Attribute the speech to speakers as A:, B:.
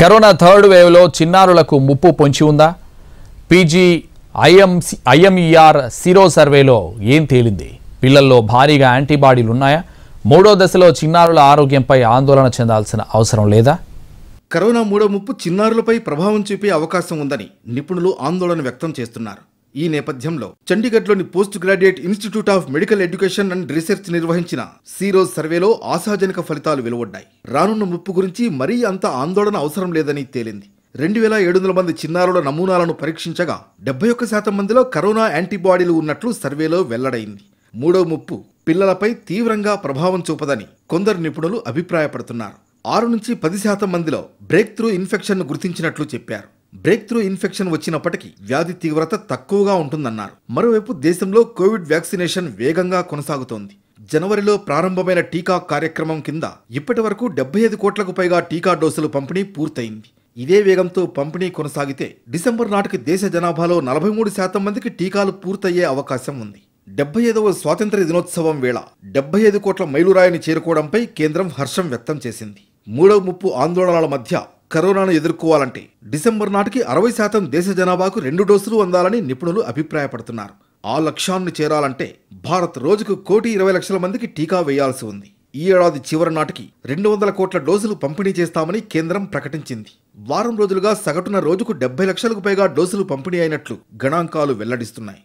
A: corona third వేవ్లో చిన్నారులకు ముప్పు పొంచి ఉందా పీజీ ఐఎం ఐఎంఈఆర్ సిరో సర్వేలో ఏం తేలింది పిల్లల్లో భారీగా యాంటీబాడీలు ఉన్నాయా మూడో దశలో చిన్నారుల ఆరోగ్యంపై ఆందోళన చెందాల్సిన అవసరం లేదా
B: కరోనా మూడో ముప్పు చిన్నారులపై ప్రభావం చూపే అవకాశం ఉందని నిపుణులు ఆందోళన వ్యక్తం చేస్తున్నారు ఈ నేపథ్యంలో చండీగఢ్లోని post graduate institute of medical education and research నిర్వహించిన సీరోజ్ సర్వేలో ఆశాజనక ఫలితాలు వెలువడ్డాయి రానున్న ముప్పు గురించి మరీ అంత ఆందోళన అవసరం లేదని తేలింది రెండు వేల ఏడు వందల మంది చిన్నారుల నమూనాలను పరీక్షించగా డెబ్బై ఒక్క శాతం మందిలో కరోనా యాంటీబాడీలు ఉన్నట్లు సర్వేలో వెల్లడైంది మూడో ముప్పు పిల్లలపై తీవ్రంగా ప్రభావం చూపదని కొందరు నిపుణులు అభిప్రాయపడుతున్నారు ఆరు నుంచి పది శాతం మందిలో బ్రేక్ త్రూ ఇన్ఫెక్షన్ను గుర్తించినట్లు చెప్పారు బ్రేక్ త్రూ ఇన్ఫెక్షన్ వచ్చినప్పటికీ వ్యాధి తీవ్రత తక్కువగా ఉంటుందన్నారు మరోవైపు దేశంలో కోవిడ్ వ్యాక్సినేషన్ వేగంగా కొనసాగుతోంది జనవరిలో ప్రారంభమైన టీకా కార్యక్రమం కింద ఇప్పటి వరకు డెబ్బై ఐదు కోట్లకు పైగా టీకా డోసులు పంపిణీ పూర్తయింది ఇదే వేగంతో పంపిణీ కొనసాగితే డిసెంబర్ నాటికి దేశ జనాభాలో నలభై మూడు శాతం మందికి టీకాలు పూర్తయ్యే అవకాశం ఉంది డెబ్బై ఐదవ స్వాతంత్ర దినోత్సవం వేళ డెబ్బై ఐదు కోట్ల మైలురాయిని చేరుకోవడంపై కేంద్రం హర్షం వ్యక్తం చేసింది మూడవ ముప్పు ఆందోళనల మధ్య కరోనాను ఎదుర్కోవాలంటే డిసెంబర్ నాటికి అరవై శాతం దేశ జనాభాకు రెండు డోసులు అందాలని నిపుణులు అభిప్రాయపడుతున్నారు ఆ లక్ష్యాన్ని చేరాలంటే భారత్ రోజుకు కోటి ఇరవై లక్షల మందికి టీకా వేయాల్సి ఉంది ఈ ఏడాది చివరి నాటికి రెండు వందల కోట్ల డోసులు పంపిణీ చేస్తామని కేంద్రం ప్రకటించింది వారం రోజులుగా సగటున రోజుకు డెబ్బై లక్షలకు పైగా డోసులు పంపిణీ అయినట్లు గణాంకాలు వెల్లడిస్తున్నాయి